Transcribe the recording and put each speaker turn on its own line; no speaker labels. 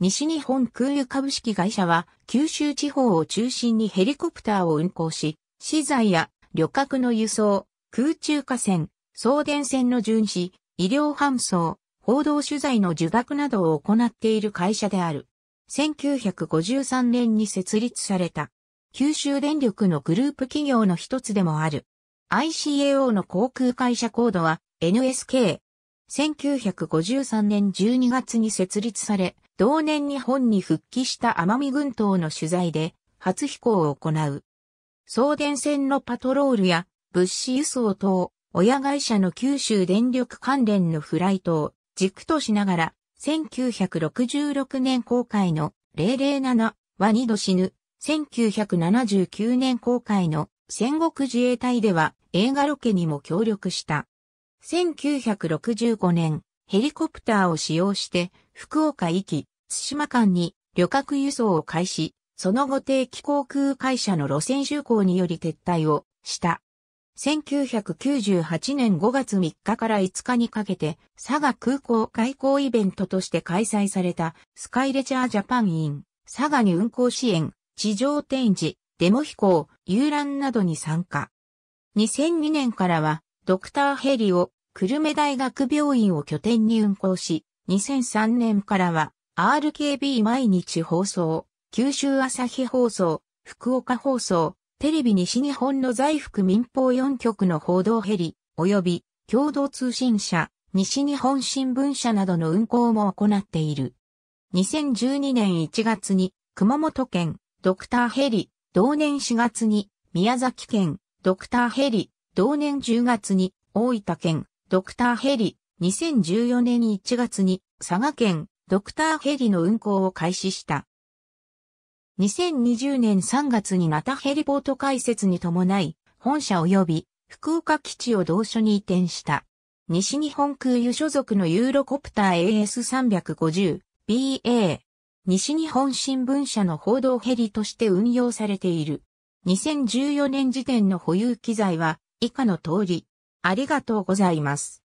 西日本空輸株式会社は九州地方を中心にヘリコプターを運航し、資材や旅客の輸送、空中河川、送電線の巡視、医療搬送、報道取材の受諾などを行っている会社である。1953年に設立された。九州電力のグループ企業の一つでもある。ICAO の航空会社コードは NSK。1953年12月に設立され、同年日本に復帰した奄美群島の取材で初飛行を行う。送電線のパトロールや物資輸送等、親会社の九州電力関連のフライトを軸としながら、1966年公開の007は二度死ぬ、1979年公開の戦国自衛隊では映画ロケにも協力した。1965年、ヘリコプターを使用して、福岡行き、津島間に旅客輸送を開始、その後定期航空会社の路線就航により撤退をした。1998年5月3日から5日にかけて、佐賀空港開港イベントとして開催された、スカイレジャージャパンイン、佐賀に運航支援、地上展示、デモ飛行、遊覧などに参加。2002年からは、ドクターヘリを久留米大学病院を拠点に運行し、2003年からは RKB 毎日放送、九州朝日放送、福岡放送、テレビ西日本の在福民放4局の報道ヘリ、及び共同通信社、西日本新聞社などの運行も行っている。2012年1月に熊本県ドクターヘリ、同年4月に宮崎県ドクターヘリ、同年10月に大分県ドクターヘリ、2014年1月に佐賀県ドクターヘリの運行を開始した。2020年3月にナタヘリポート開設に伴い、本社及び福岡基地を同所に移転した。西日本空輸所属のユーロコプター AS350BA 西日本新聞社の報道ヘリとして運用されている。2014年時点の保有機材は以下の通り、ありがとうございます。